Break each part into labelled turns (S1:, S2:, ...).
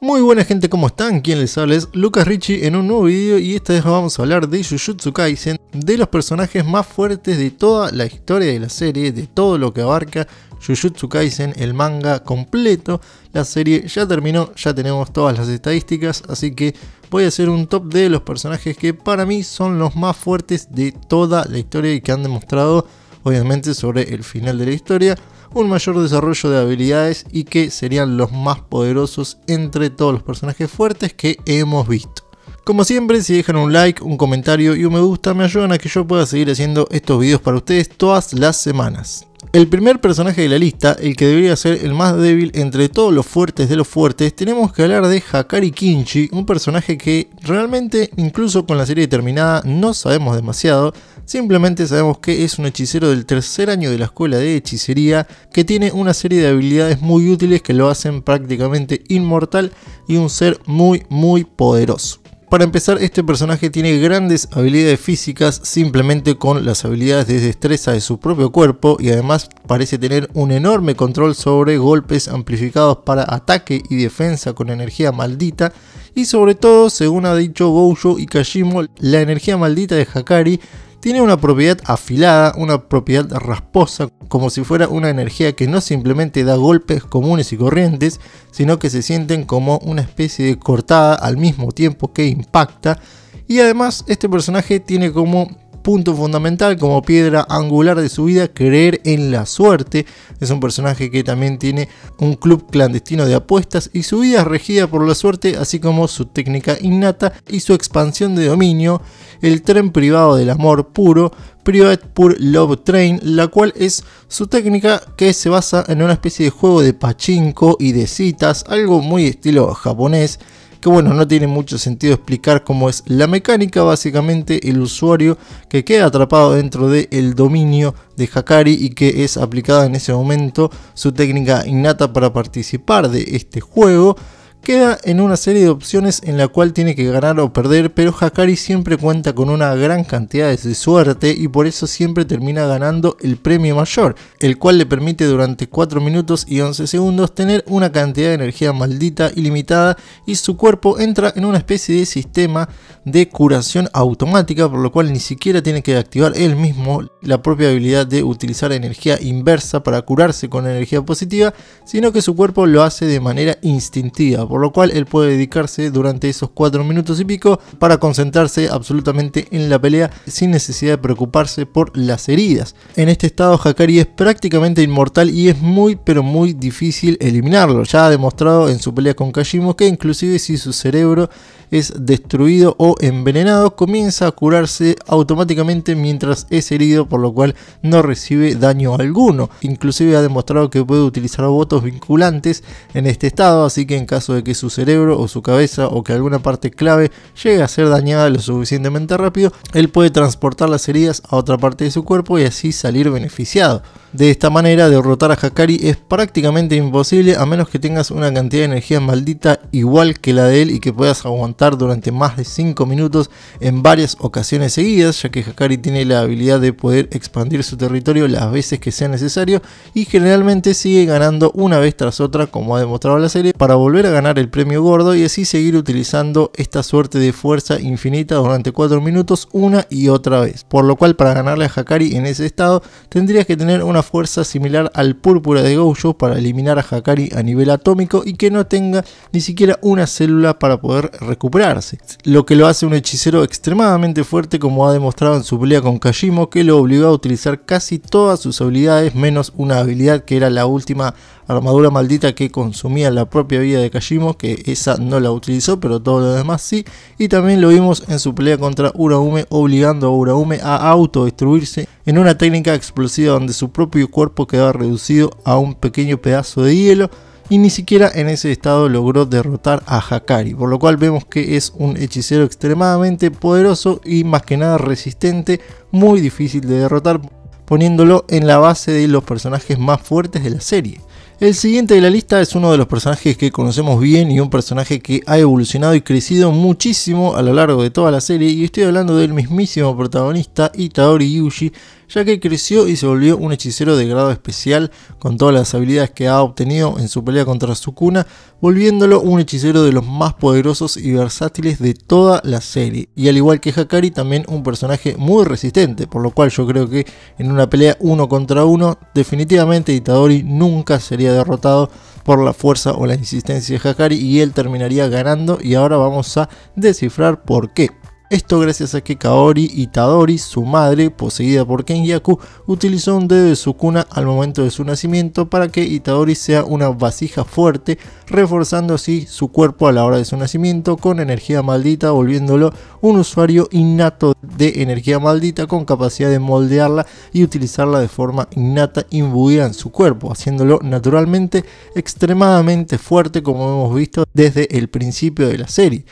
S1: Muy buena gente, ¿cómo están? Quién les habla es Lucas Richie en un nuevo video y esta vez vamos a hablar de Jujutsu Kaisen, de los personajes más fuertes de toda la historia de la serie, de todo lo que abarca Jujutsu Kaisen, el manga completo. La serie ya terminó, ya tenemos todas las estadísticas, así que voy a hacer un top de los personajes que para mí son los más fuertes de toda la historia y que han demostrado, obviamente, sobre el final de la historia un mayor desarrollo de habilidades y que serían los más poderosos entre todos los personajes fuertes que hemos visto. Como siempre, si dejan un like, un comentario y un me gusta, me ayudan a que yo pueda seguir haciendo estos videos para ustedes todas las semanas. El primer personaje de la lista, el que debería ser el más débil entre todos los fuertes de los fuertes, tenemos que hablar de Hakari Kinchi, un personaje que realmente incluso con la serie terminada no sabemos demasiado, Simplemente sabemos que es un hechicero del tercer año de la escuela de hechicería que tiene una serie de habilidades muy útiles que lo hacen prácticamente inmortal y un ser muy muy poderoso. Para empezar, este personaje tiene grandes habilidades físicas simplemente con las habilidades de destreza de su propio cuerpo y además parece tener un enorme control sobre golpes amplificados para ataque y defensa con energía maldita y sobre todo, según ha dicho Gojo y Kashimo, la energía maldita de Hakari tiene una propiedad afilada, una propiedad rasposa, como si fuera una energía que no simplemente da golpes comunes y corrientes, sino que se sienten como una especie de cortada al mismo tiempo que impacta. Y además este personaje tiene como punto fundamental como piedra angular de su vida, creer en la suerte. Es un personaje que también tiene un club clandestino de apuestas y su vida es regida por la suerte, así como su técnica innata y su expansión de dominio, el tren privado del amor puro, Private Pure Love Train, la cual es su técnica que se basa en una especie de juego de pachinko y de citas, algo muy estilo japonés que bueno, no tiene mucho sentido explicar cómo es la mecánica, básicamente el usuario que queda atrapado dentro del el dominio de Hakari y que es aplicada en ese momento su técnica innata para participar de este juego queda en una serie de opciones en la cual tiene que ganar o perder, pero Hakari siempre cuenta con una gran cantidad de suerte y por eso siempre termina ganando el premio mayor, el cual le permite durante 4 minutos y 11 segundos tener una cantidad de energía maldita ilimitada y su cuerpo entra en una especie de sistema de curación automática, por lo cual ni siquiera tiene que activar él mismo la propia habilidad de utilizar energía inversa para curarse con energía positiva, sino que su cuerpo lo hace de manera instintiva por lo cual él puede dedicarse durante esos 4 minutos y pico para concentrarse absolutamente en la pelea sin necesidad de preocuparse por las heridas. En este estado Hakari es prácticamente inmortal y es muy pero muy difícil eliminarlo, ya ha demostrado en su pelea con Kashimo que inclusive si su cerebro es destruido o envenenado comienza a curarse automáticamente mientras es herido por lo cual no recibe daño alguno, inclusive ha demostrado que puede utilizar votos vinculantes en este estado así que en caso de que su cerebro o su cabeza o que alguna parte clave llegue a ser dañada lo suficientemente rápido, él puede transportar las heridas a otra parte de su cuerpo y así salir beneficiado. De esta manera, derrotar a Hakari es prácticamente imposible a menos que tengas una cantidad de energía maldita igual que la de él y que puedas aguantar durante más de 5 minutos en varias ocasiones seguidas, ya que Hakari tiene la habilidad de poder expandir su territorio las veces que sea necesario y generalmente sigue ganando una vez tras otra como ha demostrado la serie para volver a ganar el premio gordo y así seguir utilizando esta suerte de fuerza infinita durante 4 minutos una y otra vez. Por lo cual para ganarle a Hakari en ese estado tendrías que tener una fuerza similar al púrpura de Goujo para eliminar a Hakari a nivel atómico y que no tenga ni siquiera una célula para poder recuperarse. Lo que lo hace un hechicero extremadamente fuerte como ha demostrado en su pelea con Kajimo que lo obligó a utilizar casi todas sus habilidades menos una habilidad que era la última armadura maldita que consumía la propia vida de Kashimo, que esa no la utilizó, pero todo lo demás sí. Y también lo vimos en su pelea contra Uraume, obligando a Uraume a autodestruirse en una técnica explosiva donde su propio cuerpo quedaba reducido a un pequeño pedazo de hielo y ni siquiera en ese estado logró derrotar a Hakari, por lo cual vemos que es un hechicero extremadamente poderoso y más que nada resistente, muy difícil de derrotar, poniéndolo en la base de los personajes más fuertes de la serie. El siguiente de la lista es uno de los personajes que conocemos bien y un personaje que ha evolucionado y crecido muchísimo a lo largo de toda la serie y estoy hablando del mismísimo protagonista Itadori Yuji, ya que creció y se volvió un hechicero de grado especial con todas las habilidades que ha obtenido en su pelea contra Sukuna, volviéndolo un hechicero de los más poderosos y versátiles de toda la serie. Y al igual que Hakari, también un personaje muy resistente, por lo cual yo creo que en una pelea uno contra uno, definitivamente Itadori nunca sería derrotado por la fuerza o la insistencia de Hakari y él terminaría ganando y ahora vamos a descifrar por qué. Esto gracias a que Kaori Itadori, su madre, poseída por Kenyaku, utilizó un dedo de su cuna al momento de su nacimiento para que Itadori sea una vasija fuerte, reforzando así su cuerpo a la hora de su nacimiento con energía maldita, volviéndolo un usuario innato de energía maldita con capacidad de moldearla y utilizarla de forma innata imbuida en su cuerpo, haciéndolo naturalmente extremadamente fuerte como hemos visto desde el principio de la serie.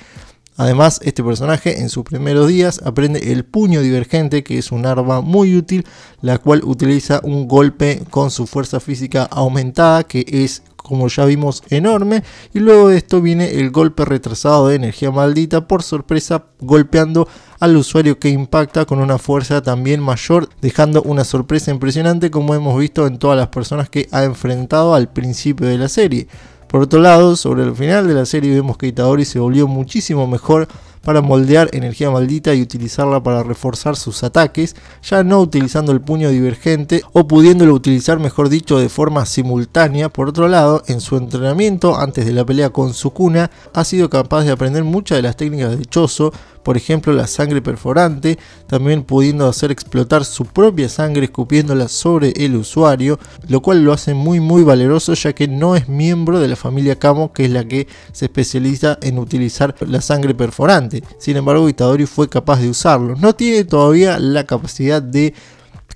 S1: Además, este personaje en sus primeros días aprende el puño divergente, que es un arma muy útil, la cual utiliza un golpe con su fuerza física aumentada, que es como ya vimos enorme, y luego de esto viene el golpe retrasado de energía maldita por sorpresa golpeando al usuario que impacta con una fuerza también mayor, dejando una sorpresa impresionante como hemos visto en todas las personas que ha enfrentado al principio de la serie. Por otro lado, sobre el final de la serie vemos que Itadori se volvió muchísimo mejor para moldear energía maldita y utilizarla para reforzar sus ataques, ya no utilizando el puño divergente o pudiéndolo utilizar mejor dicho de forma simultánea. Por otro lado, en su entrenamiento antes de la pelea con Sukuna, ha sido capaz de aprender muchas de las técnicas de Choso por ejemplo la sangre perforante, también pudiendo hacer explotar su propia sangre escupiéndola sobre el usuario, lo cual lo hace muy muy valeroso ya que no es miembro de la familia Kamo que es la que se especializa en utilizar la sangre perforante. Sin embargo, Itadori fue capaz de usarlo. No tiene todavía la capacidad de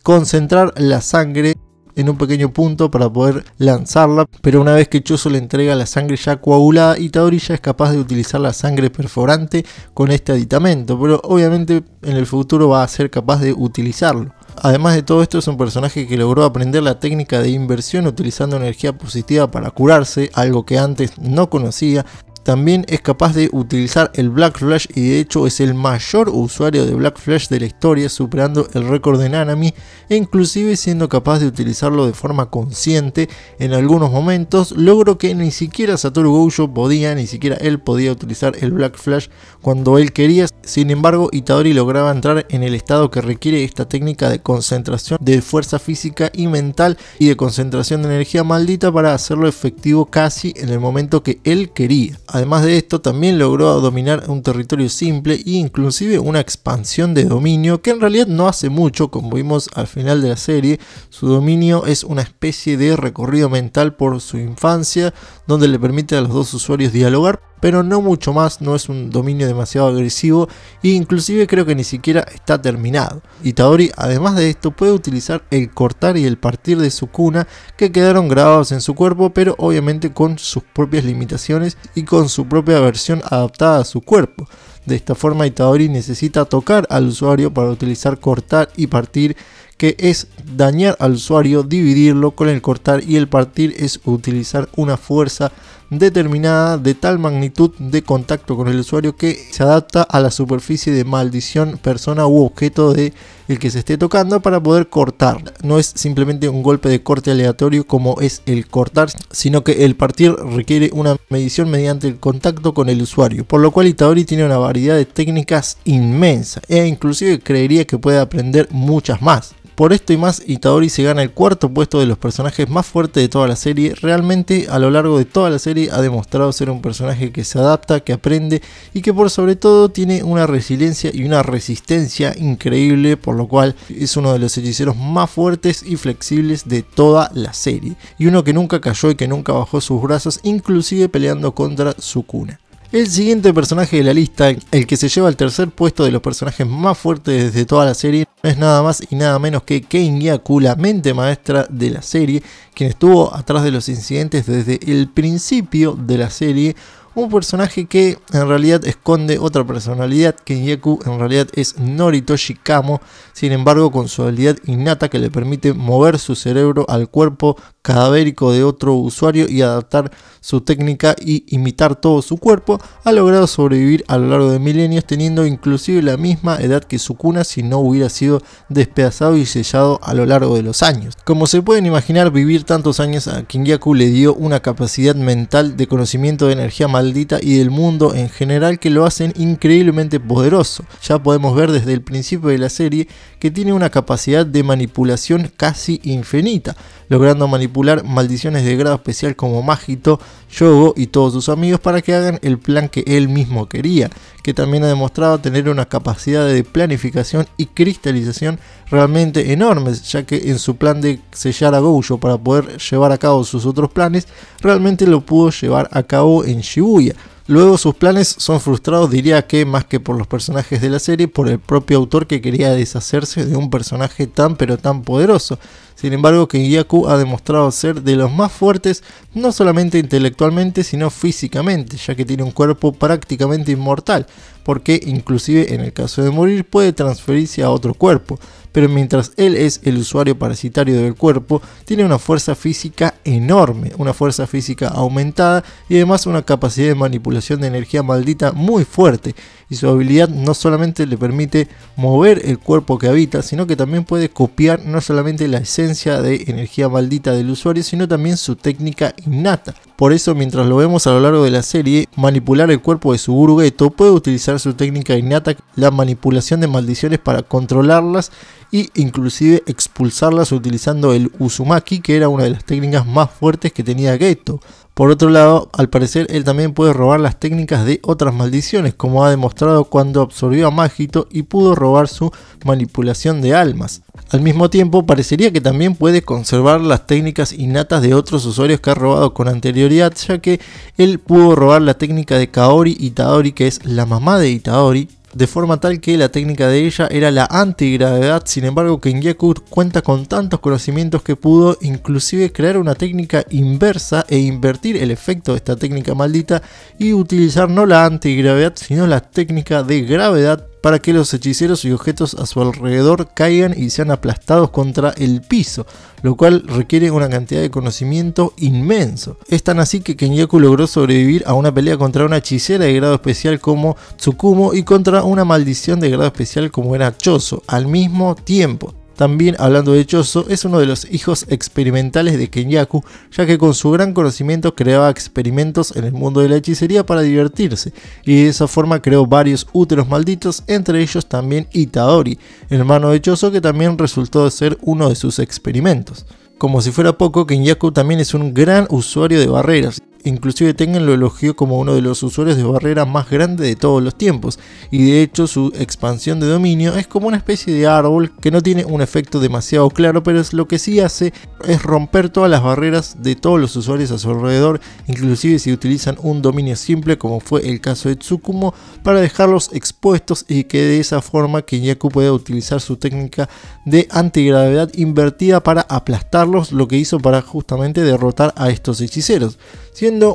S1: concentrar la sangre en un pequeño punto para poder lanzarla, pero una vez que Choso le entrega la sangre ya coagulada, Itadori ya es capaz de utilizar la sangre perforante con este aditamento, pero obviamente en el futuro va a ser capaz de utilizarlo. Además de todo esto es un personaje que logró aprender la técnica de inversión utilizando energía positiva para curarse, algo que antes no conocía, también es capaz de utilizar el Black Flash y de hecho es el mayor usuario de Black Flash de la historia, superando el récord de Nanami e inclusive siendo capaz de utilizarlo de forma consciente en algunos momentos, logro que ni siquiera Satoru Gojo podía, ni siquiera él podía utilizar el Black Flash cuando él quería. Sin embargo, Itadori lograba entrar en el estado que requiere esta técnica de concentración de fuerza física y mental y de concentración de energía maldita para hacerlo efectivo casi en el momento que él quería. Además de esto, también logró dominar un territorio simple e inclusive una expansión de dominio que en realidad no hace mucho, como vimos al final de la serie, su dominio es una especie de recorrido mental por su infancia donde le permite a los dos usuarios dialogar pero no mucho más, no es un dominio demasiado agresivo e inclusive creo que ni siquiera está terminado. Itadori además de esto puede utilizar el cortar y el partir de su cuna que quedaron grabados en su cuerpo pero obviamente con sus propias limitaciones y con su propia versión adaptada a su cuerpo. De esta forma Itadori necesita tocar al usuario para utilizar cortar y partir que es dañar al usuario, dividirlo con el cortar y el partir es utilizar una fuerza determinada de tal magnitud de contacto con el usuario que se adapta a la superficie de maldición, persona u objeto de el que se esté tocando para poder cortar. No es simplemente un golpe de corte aleatorio como es el cortar, sino que el partir requiere una medición mediante el contacto con el usuario, por lo cual Itadori tiene una variedad de técnicas inmensa e inclusive creería que puede aprender muchas más. Por esto y más, Itadori se gana el cuarto puesto de los personajes más fuertes de toda la serie. Realmente a lo largo de toda la serie ha demostrado ser un personaje que se adapta, que aprende y que por sobre todo tiene una resiliencia y una resistencia increíble, por lo cual es uno de los hechiceros más fuertes y flexibles de toda la serie. Y uno que nunca cayó y que nunca bajó sus brazos, inclusive peleando contra su cuna. El siguiente personaje de la lista, el que se lleva el tercer puesto de los personajes más fuertes de toda la serie, es nada más y nada menos que Kane Gyaku, la mente maestra de la serie, quien estuvo atrás de los incidentes desde el principio de la serie. Un personaje que en realidad esconde otra personalidad. Gyaku en realidad es Noritoshi Kamo. Sin embargo, con su habilidad innata que le permite mover su cerebro al cuerpo cadavérico de otro usuario y adaptar su técnica y imitar todo su cuerpo, ha logrado sobrevivir a lo largo de milenios teniendo inclusive la misma edad que su cuna si no hubiera sido despedazado y sellado a lo largo de los años. Como se pueden imaginar, vivir tantos años a Kingyaku le dio una capacidad mental de conocimiento de energía maldita y del mundo en general que lo hacen increíblemente poderoso. Ya podemos ver desde el principio de la serie que tiene una capacidad de manipulación casi infinita, logrando manipular maldiciones de grado especial como Magito, Yogo y todos sus amigos para que hagan el plan que él mismo quería, que también ha demostrado tener una capacidad de planificación y cristalización realmente enormes, ya que en su plan de sellar a Gojo para poder llevar a cabo sus otros planes, realmente lo pudo llevar a cabo en Shibuya. Luego sus planes son frustrados, diría que más que por los personajes de la serie, por el propio autor que quería deshacerse de un personaje tan pero tan poderoso. Sin embargo, Kengyaku ha demostrado ser de los más fuertes, no solamente intelectualmente, sino físicamente, ya que tiene un cuerpo prácticamente inmortal, porque inclusive en el caso de morir puede transferirse a otro cuerpo pero mientras él es el usuario parasitario del cuerpo, tiene una fuerza física enorme, una fuerza física aumentada y además una capacidad de manipulación de energía maldita muy fuerte y su habilidad no solamente le permite mover el cuerpo que habita, sino que también puede copiar no solamente la esencia de energía maldita del usuario, sino también su técnica innata. Por eso, mientras lo vemos a lo largo de la serie, manipular el cuerpo de su Guru Geto puede utilizar su técnica innata, la manipulación de maldiciones para controlarlas e inclusive expulsarlas utilizando el Uzumaki, que era una de las técnicas más fuertes que tenía Geto. Por otro lado, al parecer él también puede robar las técnicas de otras maldiciones, como ha demostrado cuando absorbió a Magito y pudo robar su manipulación de almas. Al mismo tiempo, parecería que también puede conservar las técnicas innatas de otros usuarios que ha robado con anterioridad, ya que él pudo robar la técnica de Kaori Itadori, que es la mamá de Itadori, de forma tal que la técnica de ella era la antigravedad, sin embargo Kenyaku cuenta con tantos conocimientos que pudo inclusive crear una técnica inversa e invertir el efecto de esta técnica maldita y utilizar no la antigravedad sino la técnica de gravedad para que los hechiceros y objetos a su alrededor caigan y sean aplastados contra el piso, lo cual requiere una cantidad de conocimiento inmenso. Es tan así que Kenyaku logró sobrevivir a una pelea contra una hechicera de grado especial como Tsukumo y contra una maldición de grado especial como era Choso al mismo tiempo. También, hablando de Choso, es uno de los hijos experimentales de Kenyaku, ya que con su gran conocimiento creaba experimentos en el mundo de la hechicería para divertirse, y de esa forma creó varios úteros malditos, entre ellos también Itadori, hermano de Choso que también resultó ser uno de sus experimentos. Como si fuera poco, Kenyaku también es un gran usuario de barreras, inclusive Tengen lo elogió como uno de los usuarios de barrera más grande de todos los tiempos, y de hecho su expansión de dominio es como una especie de árbol que no tiene un efecto demasiado claro, pero es lo que sí hace es romper todas las barreras de todos los usuarios a su alrededor, inclusive si utilizan un dominio simple como fue el caso de Tsukumo, para dejarlos expuestos y que de esa forma Kenyaku pueda utilizar su técnica de antigravedad invertida para aplastarlos, lo que hizo para justamente derrotar a estos hechiceros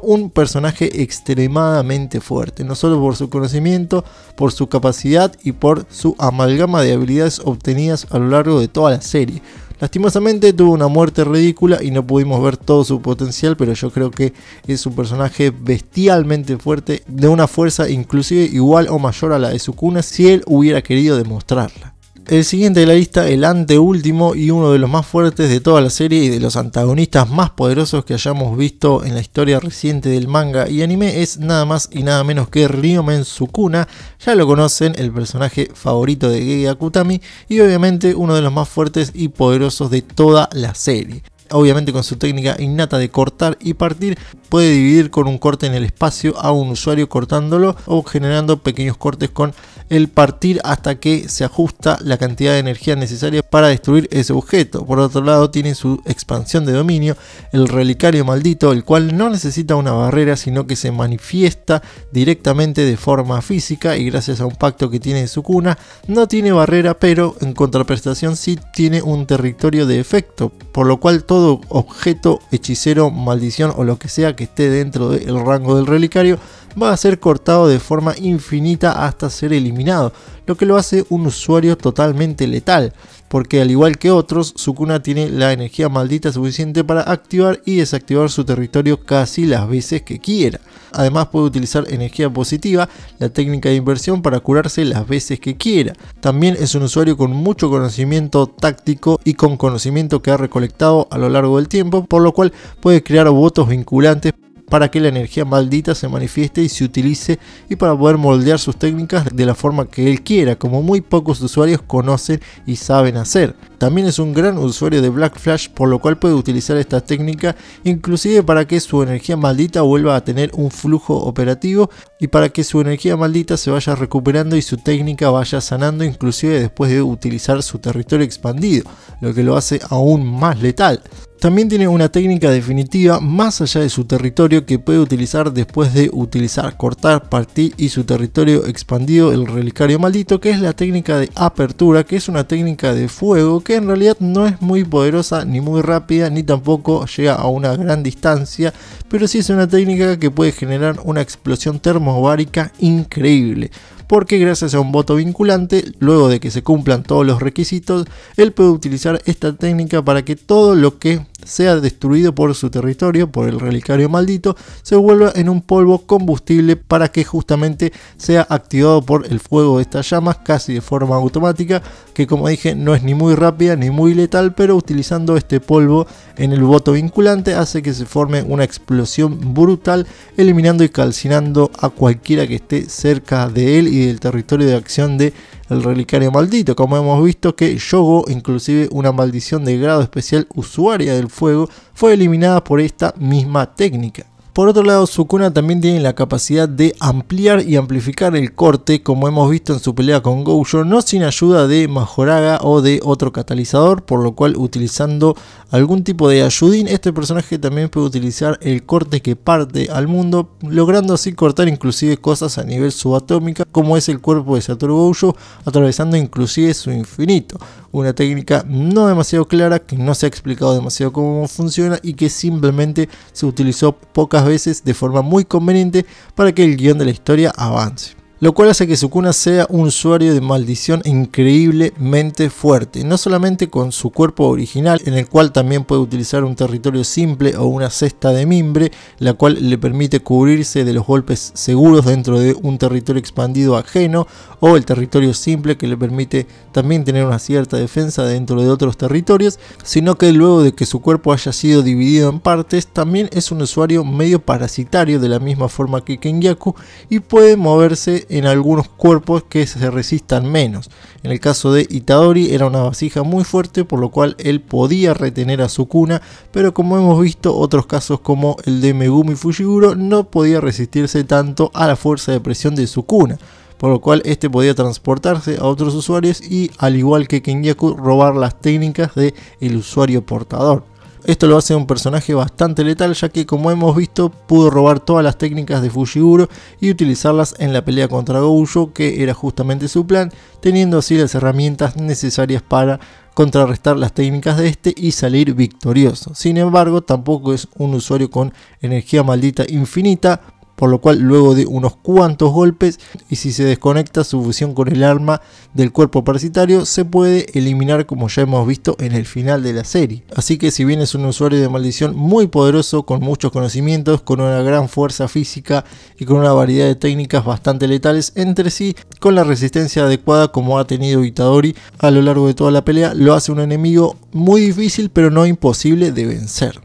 S1: un personaje extremadamente fuerte, no solo por su conocimiento, por su capacidad y por su amalgama de habilidades obtenidas a lo largo de toda la serie. Lastimosamente tuvo una muerte ridícula y no pudimos ver todo su potencial, pero yo creo que es un personaje bestialmente fuerte, de una fuerza inclusive igual o mayor a la de su cuna si él hubiera querido demostrarla. El siguiente de la lista, el anteúltimo y uno de los más fuertes de toda la serie y de los antagonistas más poderosos que hayamos visto en la historia reciente del manga y anime, es nada más y nada menos que Ryomen Sukuna. Ya lo conocen, el personaje favorito de Gege Akutami y obviamente uno de los más fuertes y poderosos de toda la serie obviamente con su técnica innata de cortar y partir, puede dividir con un corte en el espacio a un usuario cortándolo o generando pequeños cortes con el partir hasta que se ajusta la cantidad de energía necesaria para destruir ese objeto. Por otro lado, tiene su expansión de dominio, el relicario maldito, el cual no necesita una barrera, sino que se manifiesta directamente de forma física y gracias a un pacto que tiene en su cuna, no tiene barrera, pero en contraprestación sí tiene un territorio de efecto, por lo cual todo todo objeto, hechicero, maldición o lo que sea que esté dentro del rango del relicario va a ser cortado de forma infinita hasta ser eliminado lo que lo hace un usuario totalmente letal, porque al igual que otros, su cuna tiene la energía maldita suficiente para activar y desactivar su territorio casi las veces que quiera. Además puede utilizar energía positiva, la técnica de inversión para curarse las veces que quiera. También es un usuario con mucho conocimiento táctico y con conocimiento que ha recolectado a lo largo del tiempo, por lo cual puede crear votos vinculantes para que la energía maldita se manifieste y se utilice y para poder moldear sus técnicas de la forma que él quiera, como muy pocos usuarios conocen y saben hacer. También es un gran usuario de Black Flash, por lo cual puede utilizar esta técnica inclusive para que su energía maldita vuelva a tener un flujo operativo y para que su energía maldita se vaya recuperando y su técnica vaya sanando inclusive después de utilizar su territorio expandido, lo que lo hace aún más letal. También tiene una técnica definitiva más allá de su territorio que puede utilizar después de utilizar, cortar, partir y su territorio expandido el relicario maldito, que es la técnica de apertura, que es una técnica de fuego que en realidad no es muy poderosa ni muy rápida ni tampoco llega a una gran distancia, pero sí es una técnica que puede generar una explosión termobárica increíble porque gracias a un voto vinculante, luego de que se cumplan todos los requisitos, él puede utilizar esta técnica para que todo lo que sea destruido por su territorio, por el relicario maldito, se vuelve en un polvo combustible para que justamente sea activado por el fuego de estas llamas casi de forma automática, que como dije no es ni muy rápida ni muy letal, pero utilizando este polvo en el voto vinculante hace que se forme una explosión brutal, eliminando y calcinando a cualquiera que esté cerca de él y del territorio de acción de el relicario maldito, como hemos visto que Yogo, inclusive una maldición de grado especial usuaria del fuego, fue eliminada por esta misma técnica. Por otro lado, Sukuna también tiene la capacidad de ampliar y amplificar el corte, como hemos visto en su pelea con Gojo, no sin ayuda de Majoraga o de otro catalizador, por lo cual utilizando algún tipo de ayudín, este personaje también puede utilizar el corte que parte al mundo, logrando así cortar inclusive cosas a nivel subatómica, como es el cuerpo de Satoru Gojo, atravesando inclusive su infinito. Una técnica no demasiado clara, que no se ha explicado demasiado cómo funciona y que simplemente se utilizó pocas veces de forma muy conveniente para que el guión de la historia avance lo cual hace que Sukuna sea un usuario de maldición increíblemente fuerte, no solamente con su cuerpo original, en el cual también puede utilizar un territorio simple o una cesta de mimbre, la cual le permite cubrirse de los golpes seguros dentro de un territorio expandido ajeno, o el territorio simple que le permite también tener una cierta defensa dentro de otros territorios, sino que luego de que su cuerpo haya sido dividido en partes, también es un usuario medio parasitario de la misma forma que Kengyaku y puede moverse en algunos cuerpos que se resistan menos. En el caso de Itadori era una vasija muy fuerte por lo cual él podía retener a su cuna, pero como hemos visto otros casos como el de Megumi Fushiguro no podía resistirse tanto a la fuerza de presión de su cuna por lo cual este podía transportarse a otros usuarios y al igual que Kenyaku robar las técnicas del usuario portador. Esto lo hace un personaje bastante letal ya que como hemos visto pudo robar todas las técnicas de Fujiguro y utilizarlas en la pelea contra Gojo que era justamente su plan, teniendo así las herramientas necesarias para contrarrestar las técnicas de este y salir victorioso. Sin embargo, tampoco es un usuario con energía maldita infinita, por lo cual luego de unos cuantos golpes y si se desconecta su fusión con el arma del cuerpo parasitario se puede eliminar como ya hemos visto en el final de la serie. Así que si bien es un usuario de maldición muy poderoso con muchos conocimientos, con una gran fuerza física y con una variedad de técnicas bastante letales entre sí, con la resistencia adecuada como ha tenido Itadori a lo largo de toda la pelea, lo hace un enemigo muy difícil pero no imposible de vencer.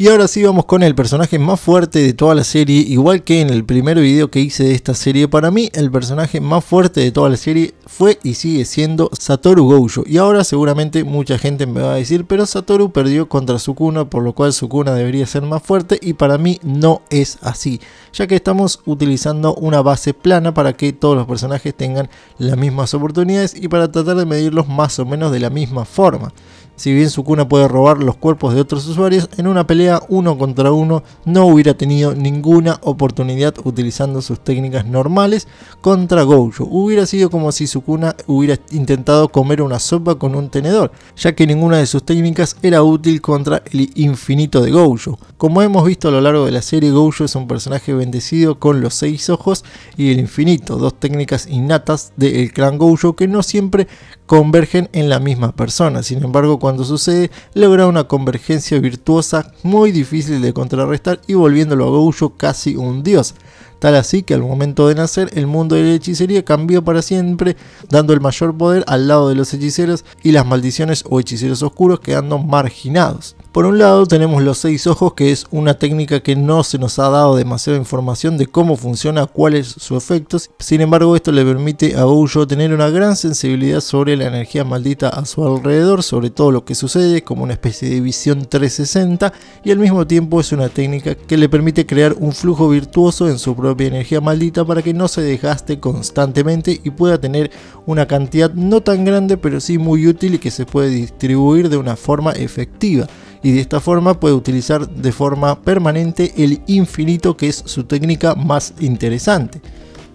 S1: Y ahora sí vamos con el personaje más fuerte de toda la serie, igual que en el primer video que hice de esta serie, para mí el personaje más fuerte de toda la serie fue y sigue siendo Satoru Gojo. Y ahora seguramente mucha gente me va a decir, pero Satoru perdió contra Sukuna, por lo cual Sukuna debería ser más fuerte y para mí no es así, ya que estamos utilizando una base plana para que todos los personajes tengan las mismas oportunidades y para tratar de medirlos más o menos de la misma forma. Si bien Sukuna puede robar los cuerpos de otros usuarios, en una pelea uno contra uno no hubiera tenido ninguna oportunidad utilizando sus técnicas normales contra Gojo. Hubiera sido como si Sukuna hubiera intentado comer una sopa con un tenedor, ya que ninguna de sus técnicas era útil contra el infinito de Gojo. Como hemos visto a lo largo de la serie, Gojo es un personaje bendecido con los seis ojos y el infinito, dos técnicas innatas del clan Gojo que no siempre convergen en la misma persona. Sin embargo, cuando sucede, logra una convergencia virtuosa muy difícil de contrarrestar y volviéndolo a Goyo casi un dios. Tal así que al momento de nacer, el mundo de la hechicería cambió para siempre, dando el mayor poder al lado de los hechiceros y las maldiciones o hechiceros oscuros quedando marginados. Por un lado tenemos los seis ojos, que es una técnica que no se nos ha dado demasiada información de cómo funciona, cuáles son sus efectos, Sin embargo, esto le permite a Boujo tener una gran sensibilidad sobre la energía maldita a su alrededor, sobre todo lo que sucede, como una especie de visión 360, y al mismo tiempo es una técnica que le permite crear un flujo virtuoso en su propia energía maldita para que no se desgaste constantemente y pueda tener una cantidad no tan grande, pero sí muy útil y que se puede distribuir de una forma efectiva y de esta forma puede utilizar de forma permanente el infinito que es su técnica más interesante.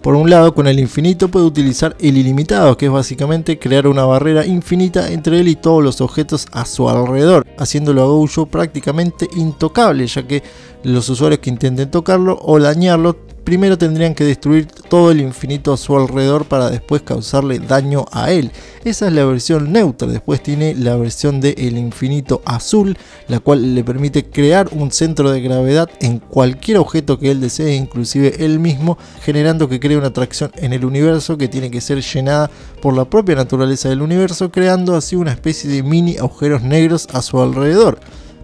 S1: Por un lado, con el infinito puede utilizar el ilimitado, que es básicamente crear una barrera infinita entre él y todos los objetos a su alrededor, haciéndolo a Gojo prácticamente intocable, ya que los usuarios que intenten tocarlo o dañarlo primero tendrían que destruir todo el infinito a su alrededor para después causarle daño a él. Esa es la versión neutra, después tiene la versión de el infinito azul, la cual le permite crear un centro de gravedad en cualquier objeto que él desee, inclusive él mismo, generando que cree una atracción en el universo que tiene que ser llenada por la propia naturaleza del universo, creando así una especie de mini agujeros negros a su alrededor.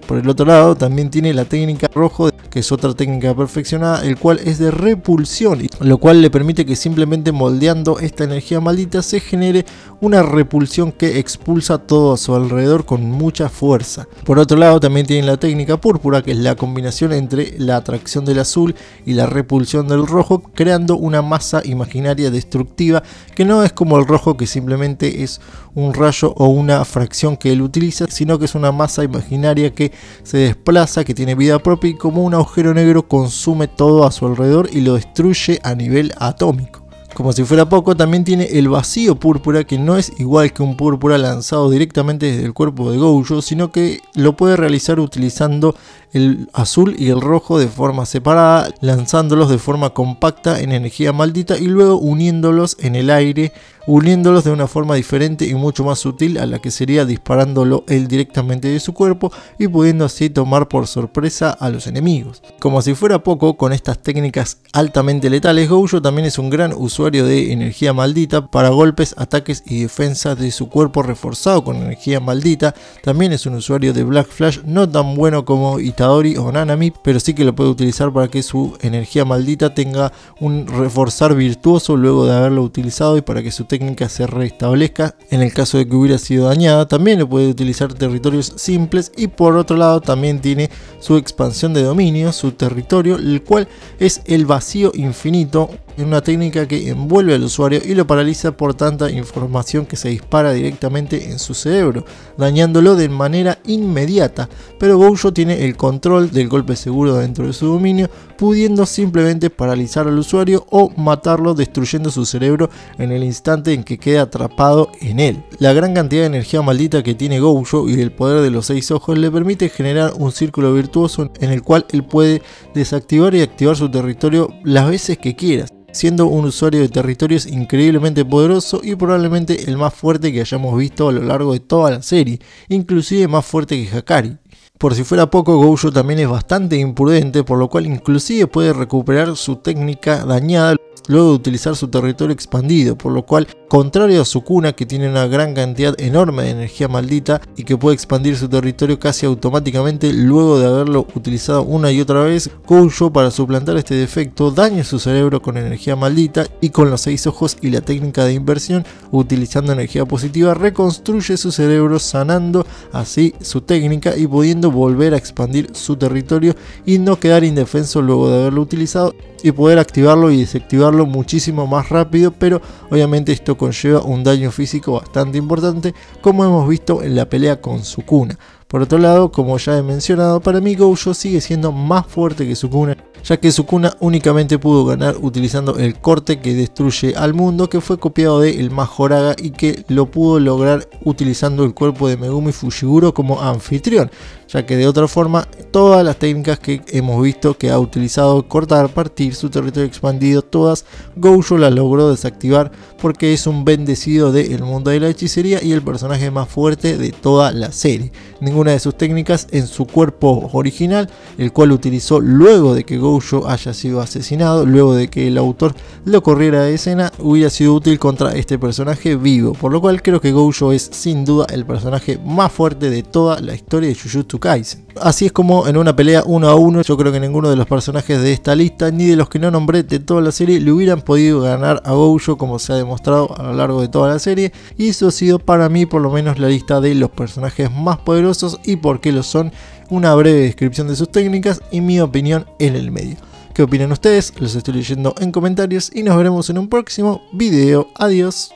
S1: Por el otro lado, también tiene la técnica rojo, que es otra técnica perfeccionada, el cual es de repulsión, lo cual le permite que simplemente moldeando esta energía maldita se genere una repulsión que expulsa todo a su alrededor con mucha fuerza. Por otro lado, también tiene la técnica púrpura, que es la combinación entre la atracción del azul y la repulsión del rojo, creando una masa imaginaria destructiva que no es como el rojo que simplemente es un rayo o una fracción que él utiliza, sino que es una masa imaginaria que se desplaza, que tiene vida propia y como un agujero negro consume todo a su alrededor y lo destruye a nivel atómico. Como si fuera poco, también tiene el vacío púrpura, que no es igual que un púrpura lanzado directamente desde el cuerpo de Gojo, sino que lo puede realizar utilizando el azul y el rojo de forma separada, lanzándolos de forma compacta en energía maldita y luego uniéndolos en el aire, uniéndolos de una forma diferente y mucho más sutil a la que sería disparándolo él directamente de su cuerpo y pudiendo así tomar por sorpresa a los enemigos. Como si fuera poco, con estas técnicas altamente letales, Gojo también es un gran usuario de energía maldita para golpes, ataques y defensas de su cuerpo reforzado con energía maldita. También es un usuario de Black Flash no tan bueno como o Nanami, pero sí que lo puede utilizar para que su energía maldita tenga un reforzar virtuoso luego de haberlo utilizado y para que su técnica se restablezca en el caso de que hubiera sido dañada. También lo puede utilizar territorios simples y por otro lado también tiene su expansión de dominio, su territorio, el cual es el vacío infinito en una técnica que envuelve al usuario y lo paraliza por tanta información que se dispara directamente en su cerebro, dañándolo de manera inmediata, pero Goujo tiene el control del golpe seguro dentro de su dominio, pudiendo simplemente paralizar al usuario o matarlo destruyendo su cerebro en el instante en que queda atrapado en él. La gran cantidad de energía maldita que tiene Goujo y el poder de los seis ojos le permite generar un círculo virtuoso en el cual él puede desactivar y activar su territorio las veces que quieras siendo un usuario de territorios increíblemente poderoso y probablemente el más fuerte que hayamos visto a lo largo de toda la serie, inclusive más fuerte que Hakari. Por si fuera poco, Goujo también es bastante imprudente, por lo cual inclusive puede recuperar su técnica dañada luego de utilizar su territorio expandido, por lo cual, contrario a su cuna que tiene una gran cantidad enorme de energía maldita y que puede expandir su territorio casi automáticamente luego de haberlo utilizado una y otra vez, Koujo para suplantar este defecto daña su cerebro con energía maldita y con los seis ojos y la técnica de inversión utilizando energía positiva reconstruye su cerebro sanando así su técnica y pudiendo volver a expandir su territorio y no quedar indefenso luego de haberlo utilizado y poder activarlo y desactivarlo lo muchísimo más rápido, pero obviamente esto conlleva un daño físico bastante importante, como hemos visto en la pelea con Sukuna. Por otro lado, como ya he mencionado, para mí Gojo sigue siendo más fuerte que Sukuna ya que Sukuna únicamente pudo ganar utilizando el corte que destruye al mundo que fue copiado de el Majoraga y que lo pudo lograr utilizando el cuerpo de Megumi Fushiguro como anfitrión, ya que de otra forma todas las técnicas que hemos visto que ha utilizado cortar, partir su territorio expandido, todas Gojo las logró desactivar porque es un bendecido del mundo de la hechicería y el personaje más fuerte de toda la serie. Ninguna de sus técnicas en su cuerpo original, el cual utilizó luego de que Gojo Gojo haya sido asesinado luego de que el autor lo corriera de escena hubiera sido útil contra este personaje vivo, por lo cual creo que Gojo es sin duda el personaje más fuerte de toda la historia de Jujutsu Kaisen. Así es como en una pelea uno a uno, yo creo que ninguno de los personajes de esta lista ni de los que no nombré de toda la serie le hubieran podido ganar a Gojo como se ha demostrado a lo largo de toda la serie y eso ha sido para mí por lo menos la lista de los personajes más poderosos y por qué lo son una breve descripción de sus técnicas y mi opinión en el medio. ¿Qué opinan ustedes? Los estoy leyendo en comentarios y nos veremos en un próximo video. Adiós.